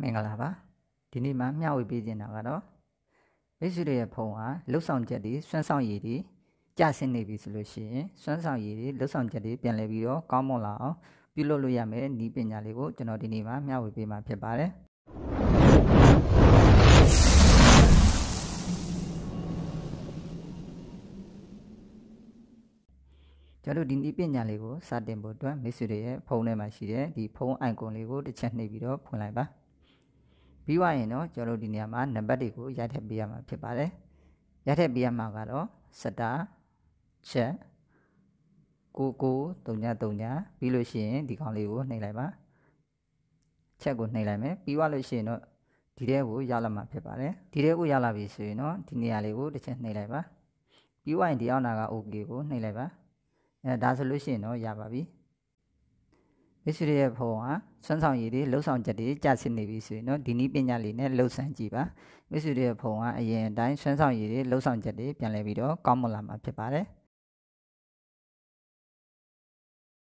မင်္ဂလာပါဒီနေ့မှမျှဝေပေးခြင်းတာကတော့မိတ်ဆွေတွေရဲ့ဖုန်းဟာလှုပ်ဆောင်ချက်တွေဆွမ်းဆောင်ရည်တွေကျဆင်းနေပြီဆိုလို့ရှိရင်ဆွမ်းဆောင်ရည်တွေလှုပ်ဆောင်ချက်တွေပြန်လည်ပြီးတော့ကောင်းမွန်လာအောင်ပြုလုပ်လို့ရမယ်ဤပညာလေးကိုကျွန်တော်ဒီနေ့မှမျှဝေပေးမှာဖြစ်ပါတယ်ကျွန်တော်ဒီဤပညာလေးကိုစတင်ဖို့အတွက်မိတ်ဆွေတွေရဲ့ဖုန်းထဲမှာရှိတဲ့ဒီဖုန်း icon လေးကိုတစ်ချက်နှိပ်ပြီးတော့ဖွင့်လိုက်ပါပြီးွားရင်တော့ကျွန်တော်ဒီနေရာမှာနံပါတ်တွေကိုရိုက်ထည့်ပေးရမှာဖြစ်ပါတယ်ရိုက်ထည့်ပေးရမှာကတော့စတာချက်9939ပြီးလို့ရှိရင်ဒီကောင်လေးကိုနှိပ်လိုက်ပါချက်ကိုနှိပ်လိုက်မယ်ပြီးွားလို့ရှိရင်တော့ဒီထဲကိုရလာမှာဖြစ်ပါတယ်ဒီထဲကိုရလာပြီဆိုရင်တော့ဒီနေရာလေးကိုတစ်ချက်နှိပ်လိုက်ပါပြီးွားရင်ဒီအောင်နာက OK ကိုနှိပ်လိုက်ပါအဲဒါဆိုလို့ရှိရင်တော့ရပါပြီယေရှုရဲ့ဘုံဟာဆွမ်းဆောင်ရည်တွေလှုပ်ဆောင်ချက်တွေကြာစစ်နေပြီဆိုရင်နော်ဒီနည်းပညာလေးနဲ့လှုပ်ဆန်းကြည့်ပါယေရှုရဲ့ဘုံကအရင်အတိုင်းဆွမ်းဆောင်ရည်တွေလှုပ်ဆောင်ချက်တွေပြန်လည်ပြီးတော့ကောင်းမွန်လာမှာဖြစ်ပါတယ်